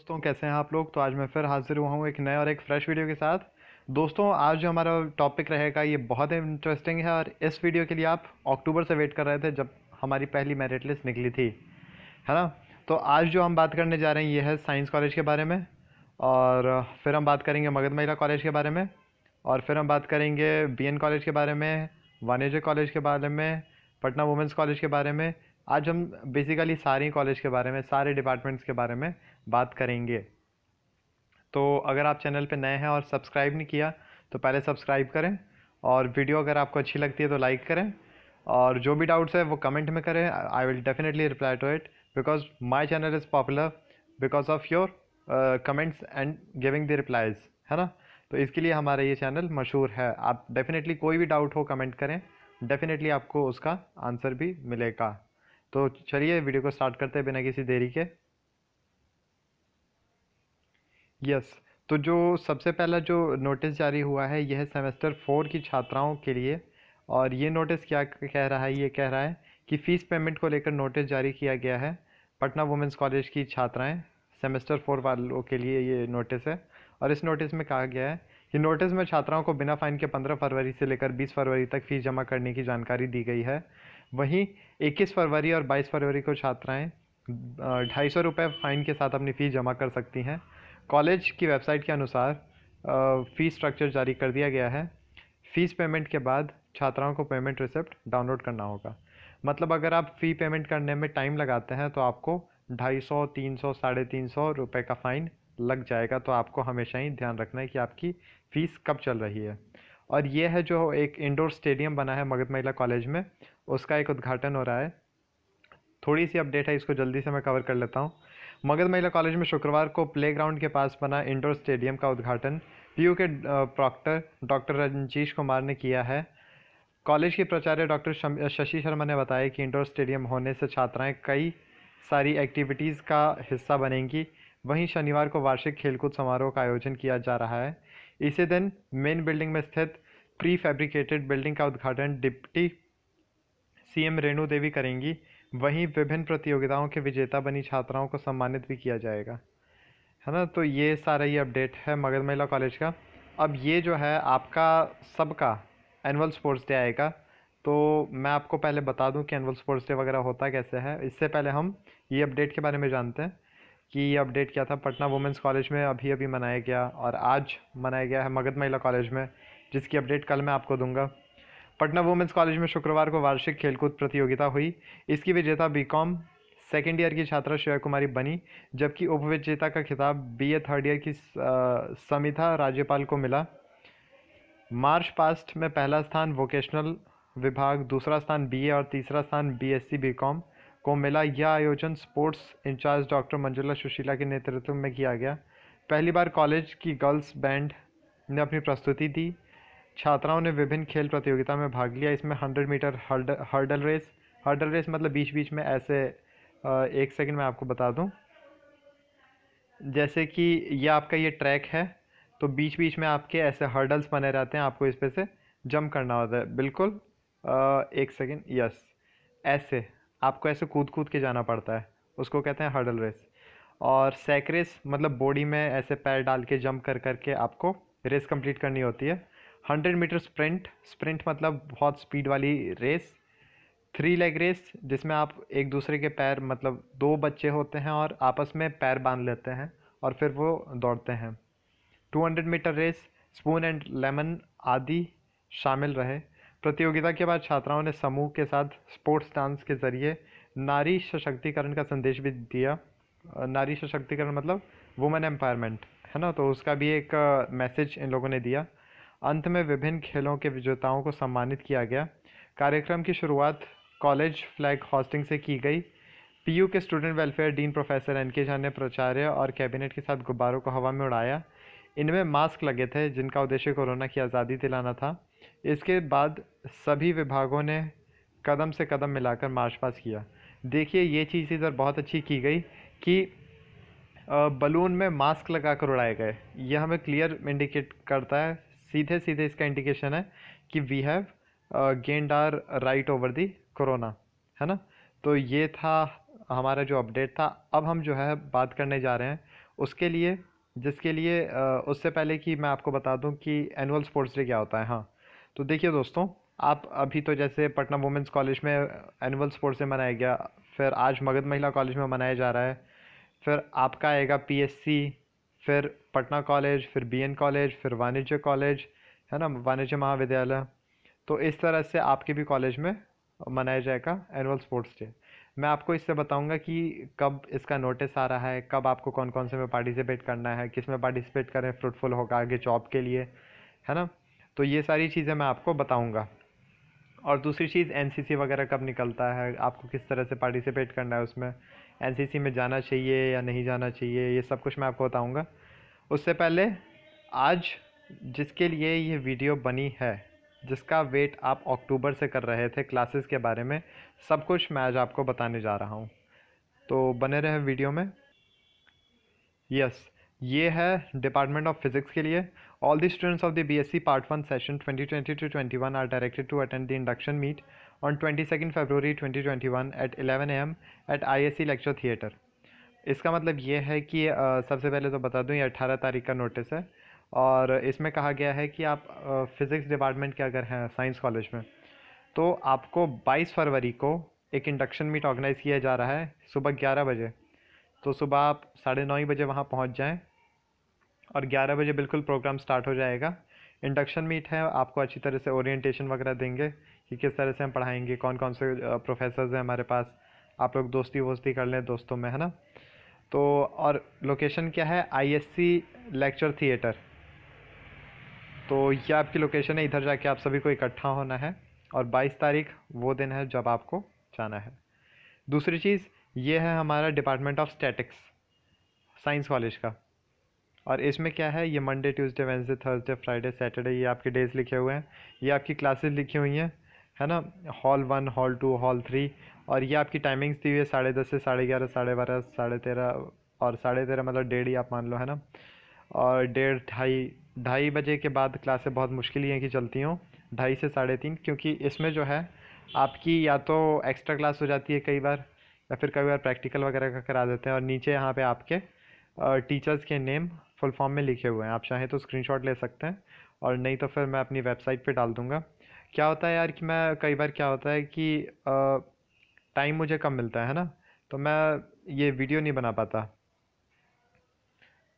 दोस्तों कैसे हैं आप लोग तो आज मैं फिर हाजिर हुआ हूँ एक नए और एक फ्रेश वीडियो के साथ दोस्तों आज जो हमारा टॉपिक रहेगा ये बहुत इंटरेस्टिंग है और इस वीडियो के लिए आप अक्टूबर से वेट कर रहे थे जब हमारी पहली मेरिट लिस्ट निकली थी है ना तो आज जो हम बात करने जा रहे हैं ये है साइंस कॉलेज के बारे में और फिर हम बात करेंगे मगध महिला कॉलेज के बारे में और फिर हम बात करेंगे बी कॉलेज के बारे में वाणिज्य कॉलेज के बारे में पटना वुमेंस कॉलेज के बारे में आज हम बेसिकली सारे कॉलेज के बारे में सारे डिपार्टमेंट्स के बारे में बात करेंगे तो अगर आप चैनल पे नए हैं और सब्सक्राइब नहीं किया तो पहले सब्सक्राइब करें और वीडियो अगर आपको अच्छी लगती है तो लाइक करें और जो भी डाउट्स है वो कमेंट में करें I will definitely reply to it because my channel is popular because of your comments and giving the replies है ना तो इसके लिए हमारा ये चैनल मशहूर है आप डेफिनेटली कोई भी डाउट हो कमेंट करें डेफिनेटली आपको उसका आंसर भी मिलेगा तो चलिए वीडियो को स्टार्ट करते हैं बिना किसी देरी के यस yes, तो जो सबसे पहला जो नोटिस जारी हुआ है यह सेमेस्टर फोर की छात्राओं के लिए और ये नोटिस क्या कह रहा है ये कह रहा है कि फ़ीस पेमेंट को लेकर नोटिस जारी किया गया है पटना वुमेंस कॉलेज की छात्राएं सेमेस्टर फोर वालों के लिए ये नोटिस है और इस नोटिस में कहा गया है कि नोटिस में छात्राओं को बिना फ़ाइन के पंद्रह फरवरी से लेकर बीस फरवरी तक फ़ीस जमा करने की जानकारी दी गई है वहीं 21 फरवरी और 22 फरवरी को छात्राएं ढाई सौ रुपये फ़ाइन के साथ अपनी फ़ीस जमा कर सकती हैं कॉलेज की वेबसाइट के अनुसार फ़ीस स्ट्रक्चर जारी कर दिया गया है फ़ीस पेमेंट के बाद छात्राओं को पेमेंट रिसिप्ट डाउनलोड करना होगा मतलब अगर आप फ़ी पेमेंट करने में टाइम लगाते हैं तो आपको ढाई सौ तीन सौ साढ़े तीन सौ रुपये का फ़ाइन लग जाएगा तो आपको हमेशा ही ध्यान रखना है कि आपकी फ़ीस कब चल रही है और ये है जो एक इंडोर स्टेडियम बना है मगध महिला कॉलेज में उसका एक उद्घाटन हो रहा है थोड़ी सी अपडेट है इसको जल्दी से मैं कवर कर लेता हूँ मगध महिला कॉलेज में शुक्रवार को प्लेग्राउंड के पास बना इंडोर स्टेडियम का उद्घाटन पीयू के प्रॉक्टर डॉक्टर रंजीश कुमार ने किया है कॉलेज के प्राचार्य डॉक्टर शशि शर्मा ने बताया कि इंडोर स्टेडियम होने से छात्राएं कई सारी एक्टिविटीज़ का हिस्सा बनेंगी वहीं शनिवार को वार्षिक खेलकूद समारोह का आयोजन किया जा रहा है इसी दिन मेन बिल्डिंग में स्थित प्री फैब्रिकेटेड बिल्डिंग का उद्घाटन डिप्टी सीएम रेणु देवी करेंगी वहीं विभिन्न प्रतियोगिताओं के विजेता बनी छात्राओं को सम्मानित भी किया जाएगा है ना तो ये सारा ही अपडेट है मगध महिला कॉलेज का अब ये जो है आपका सबका एनुअल स्पोर्ट्स डे आएगा तो मैं आपको पहले बता दूं कि एनुअल स्पोर्ट्स डे वगैरह होता कैसे है इससे पहले हम ये अपडेट के बारे में जानते हैं कि ये अपडेट क्या था पटना वुमेंस कॉलेज में अभी अभी मनाया गया और आज मनाया गया है मगध महिला कॉलेज में जिसकी अपडेट कल मैं आपको दूंगा पटना वुमेंस कॉलेज में शुक्रवार को वार्षिक खेलकूद प्रतियोगिता हुई इसकी विजेता बीकॉम सेकेंड ईयर की छात्रा श्रेया कुमारी बनी जबकि उपविजेता का खिताब बीए थर्ड ईयर की समिता राज्यपाल को मिला मार्च पास्ट में पहला स्थान वोकेशनल विभाग दूसरा स्थान बीए और तीसरा स्थान बीएससी बीकॉम को मिला यह आयोजन sports incharge doctor Manjula Sushila के नेतृत्व में किया गया पहली बार कॉलेज की गर्ल्स बैंड ने अपनी प्रस्तुति दी छात्राओं ने विभिन्न खेल प्रतियोगिता में भाग लिया इसमें hundred metre hurd hurdle race hurdle race मतलब बीच बीच में ऐसे एक सेकंड में आपको बता दूं जैसे कि ये आपका ये ट्रैक है तो बीच बीच में आपके ऐसे हर्डल्स बने रहते हैं आपको इस पर से जंप करना होता है बिल्कुल एक सेकेंड यस ऐसे आपको ऐसे कूद कूद के जाना पड़ता है उसको कहते हैं हर्डल रेस और सैक रेस मतलब बॉडी में ऐसे पैर डाल के जंप कर करके आपको रेस कंप्लीट करनी होती है हंड्रेड मीटर स्प्रिंट स्प्रिंट मतलब बहुत स्पीड वाली रेस थ्री लेग रेस जिसमें आप एक दूसरे के पैर मतलब दो बच्चे होते हैं और आपस में पैर बांध लेते हैं और फिर वो दौड़ते हैं two hundred metre race spoon and lemon आदि शामिल रहे प्रतियोगिता के बाद छात्राओं ने समूह के साथ स्पोर्ट्स डांस के जरिए नारी सशक्तिकरण का संदेश भी दिया नारी सशक्तिकरण मतलब वुमेन एम्पायरमेंट है ना तो उसका भी एक मैसेज इन लोगों ने दिया अंत में विभिन्न खेलों के विजेताओं को सम्मानित किया गया कार्यक्रम की शुरुआत कॉलेज फ्लैग हॉस्टिंग से की गई पीयू के student welfare dean professor N K Jha ने प्राचार्य और कैबिनेट के साथ गुब्बारों को हवा में उड़ाया इनमें मास्क लगे थे जिनका उद्देश्य कोरोना की आज़ादी दिलाना था इसके बाद सभी विभागों ने कदम से कदम मिलाकर मार्च पास किया देखिए ये चीज़ इधर बहुत अच्छी की गई कि बलून में मास्क लगाकर उड़ाए गए यह हमें क्लियर इंडिकेट करता है सीधे सीधे इसका इंडिकेशन है कि we have gained our right over the corona है ना तो ये था हमारा जो अपडेट था अब हम जो है बात करने जा रहे हैं उसके लिए जिसके लिए uh, उससे पहले कि मैं आपको बता दूं कि एनुअल स्पोर्ट्स डे क्या होता है हाँ तो देखिए दोस्तों आप अभी तो जैसे पटना वुमेंस कॉलेज में एनुअल स्पोर्ट्स डे मनाया गया फिर आज मगध महिला कॉलेज में मनाया जा रहा है फिर आपका आएगा पी फिर पटना कॉलेज फिर बीएन कॉलेज फिर वाणिज्य कॉलेज है ना वाणिज्य महाविद्यालय तो इस तरह से आपके भी कॉलेज में मनाया जाएगा एनुअल स्पोर्ट्स डे मैं आपको इससे बताऊंगा कि कब इसका नोटिस आ रहा है कब आपको कौन कौन से में पार्टिसिपेट करना है किस में पार्टिसिपेट करें फ्रूटफुल होगा आगे जॉब के लिए है ना तो ये सारी चीज़ें मैं आपको बताऊंगा और दूसरी चीज़ एन वगैरह कब निकलता है आपको किस तरह से पार्टिसिपेट करना है उसमें एन में जाना चाहिए या नहीं जाना चाहिए ये सब कुछ मैं आपको बताऊँगा उससे पहले आज जिसके लिए ये वीडियो बनी है जिसका वेट आप अक्टूबर से कर रहे थे क्लासेस के बारे में सब कुछ मैं आज आपको बताने जा रहा हूँ तो बने रहे वीडियो में यस ये है डिपार्टमेंट ऑफ फिजिक्स के लिए all the students of the BSc part one session 2020 two twenty one are directed to attend the induction meet on twenty twenty twenty one at eleven M at C lecture theatre इसका मतलब ये है कि आ, सबसे पहले तो बता दूँ ये अट्ठारह तारीख का नोटिस है और इसमें कहा गया है कि आप फिज़िक्स डिपार्टमेंट के अगर हैं साइंस कॉलेज में तो आपको 22 फरवरी को एक इंडक्शन मीट ऑर्गेनाइज़ किया जा रहा है सुबह ग्यारह बजे तो सुबह आप साढ़े नौ बजे वहाँ पहुँच जाएँ और ग्यारह बजे बिल्कुल प्रोग्राम स्टार्ट हो जाएगा इंडक्शन मीट है आपको अच्छी तरह से ओरिएंटेशन वगैरह देंगे कि किस तरह से हम पढ़ाएंगे कौन कौन से प्रोफेसर्स हैं हमारे पास आप लोग दोस्ती वोस्ती कर लें दोस्तों में है ना तो और लोकेशन क्या है आईएससी लेक्चर थिएटर तो ये आपकी लोकेशन है इधर जाके आप सभी को इकट्ठा होना है और 22 तारीख वो दिन है जब आपको जाना है दूसरी चीज़ ये है हमारा department of statics science college का और इसमें क्या है ये Monday Tuesday Wednesday Thursday Friday Saturday ये आपके डेज लिखे हुए हैं ये आपकी क्लासेस लिखी हुई हैं है ना hall one hall two hall three और ये आपकी टाइमिंग्स दी हुई है साढ़े दस से साढ़े ग्यारह साढ़े बारह साढ़े तेरह और साढ़े तेरह मतलब डेढ़ ही आप मान लो है ना और डेढ़ ढाई ढाई बजे के बाद क्लासें बहुत मुश्किल ही हैं कि चलती हों ढाई से साढ़े तीन क्योंकि इसमें जो है आपकी या तो एक्स्ट्रा क्लास हो जाती है कई बार या फिर कई बार प्रैक्टिकल वगैरह का करा देते हैं और नीचे यहाँ पर आपके टीचर्स के नेम फुल फॉर्म में लिखे हुए हैं आप चाहें तो स्क्रीनशॉट ले सकते हैं और नहीं तो फिर मैं अपनी वेबसाइट पे डाल दूँगा क्या होता है यार कि मैं कई बार क्या होता है कि टाइम मुझे कम मिलता है ना तो मैं ये वीडियो नहीं बना पाता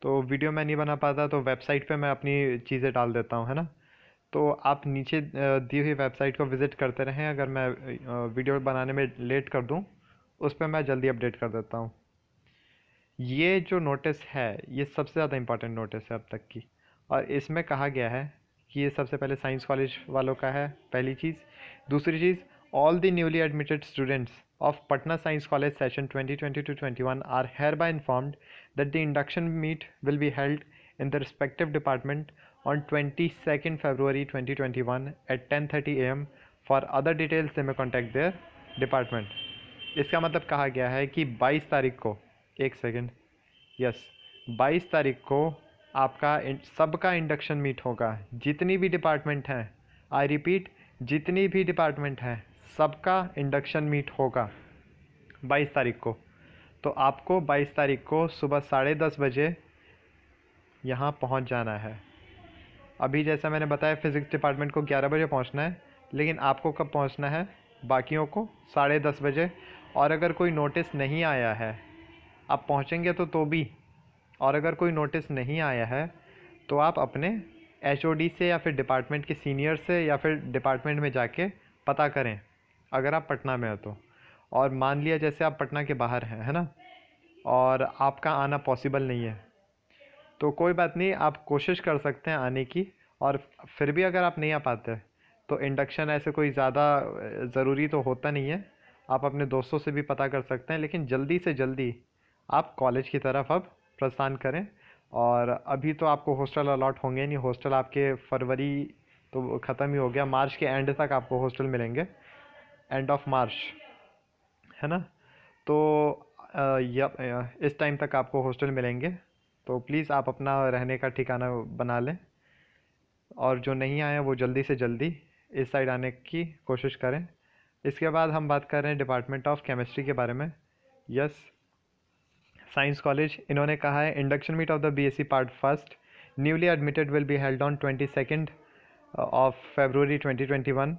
तो वीडियो मैं नहीं बना पाता तो वेबसाइट पे मैं अपनी चीज़ें डाल देता हूँ है ना तो आप नीचे दी हुई वेबसाइट को विज़िट करते रहें अगर मैं वीडियो बनाने में लेट कर दूँ उस पर मैं जल्दी अपडेट कर देता हूँ ये जो नोटिस है ये सबसे ज़्यादा इम्पॉर्टेंट नोटिस है अब तक की और इसमें कहा गया है कि ये सबसे पहले साइंस कॉलेज वालों का है पहली चीज़ दूसरी चीज़ all the newly admitted students of Patna science college session 2020 two twenty one are hereby informed that the induction meet will be held in the respective department on twenty second February twenty twenty one at ten thirty A M for other details they may contact there department इसका मतलब कहा गया है कि बाईस तारीख को एक सेकेंड यस बाईस तारीख को आपका सबका इंडक्शन मीट होगा जितनी भी डिपार्टमेंट हैं आई रिपीट जितनी भी डिपार्टमेंट हैं सबका इंडक्शन मीट होगा बाईस तारीख को तो आपको बाईस तारीख को सुबह साढ़े दस बजे यहाँ पहुँच जाना है अभी जैसा मैंने बताया फिज़िक्स डिपार्टमेंट को ग्यारह बजे पहुँचना है लेकिन आपको कब पहुँचना है बाकियों को साढ़े दस बजे और अगर कोई नोटिस नहीं आया है आप पहुँचेंगे तो तो भी और अगर कोई नोटिस नहीं आया है तो आप अपने एच से या फिर डिपार्टमेंट के सीनियर से या फिर डिपार्टमेंट में जाके पता करें अगर आप पटना में हो तो और मान लिया जैसे आप पटना के बाहर हैं है ना और आपका आना पॉसिबल नहीं है तो कोई बात नहीं आप कोशिश कर सकते हैं आने की और फिर भी अगर आप नहीं आ पाते तो इंडक्शन ऐसे कोई ज़्यादा ज़रूरी तो होता नहीं है आप अपने दोस्तों से भी पता कर सकते हैं लेकिन जल्दी से जल्दी आप कॉलेज की तरफ अब प्रस्थान करें और अभी तो आपको हॉस्टल अलाट होंगे नहीं हॉस्टल आपके फरवरी तो ख़त्म ही हो गया मार्च के एंड तक आपको हॉस्टल मिलेंगे एंड ऑफ मार्च है ना तो या इस टाइम तक आपको हॉस्टल मिलेंगे तो प्लीज़ आप अपना रहने का ठिकाना बना लें और जो नहीं आए वो जल्दी से जल्दी इस साइड आने की कोशिश करें इसके बाद हम बात कर रहे हैं डिपार्टमेंट ऑफ केमिस्ट्री के बारे में यस साइंस कॉलेज इन्होंने कहा है induction meet of the BSc part first newly admitted will be held on twenty second of February twenty twenty one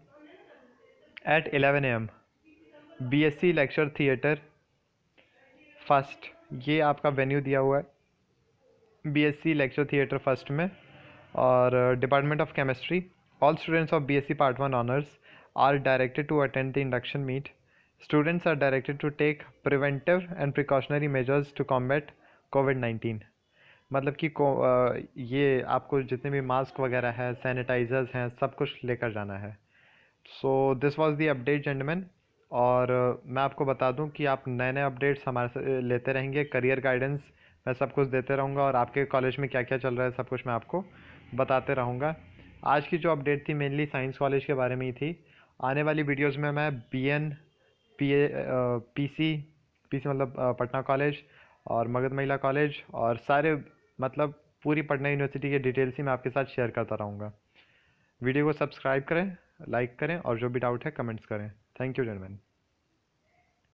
at eleven M B S C lecture theatre first ये आपका venue दिया हुआ है B S C lecture theatre first में और department of chemistry all students of B S C part one honours are directed to attend the induction meet Students are directed to take preventive and precautionary measures to combat COVID nineteen मतलब कि को, आ, ये आपको जितने भी mask वगैरह है sanitisers हैं सब कुछ लेकर जाना है so this was the update gentleman और मैं आपको बता दूं कि आप नए नए अपडेट्स हमारे से लेते रहेंगे करियर गाइडेंस मैं सब कुछ देते रहूँगा और आपके कॉलेज में क्या क्या चल रहा है सब कुछ मैं आपको बताते रहूँगा आज की जो अपडेट थी मेनली साइंस कॉलेज के बारे में ही थी आने वाली वीडियोज़ में मैं B N P A P C P C मतलब पटना कॉलेज और मगध महिला कॉलेज और सारे मतलब पूरी पटना यूनिवर्सिटी के डिटेल्स ही मैं आपके साथ शेयर करता रहूँगा वीडियो को सब्सक्राइब करें लाइक करें और जो भी डाउट है कमेंट्स करें थैंक यू जनमैन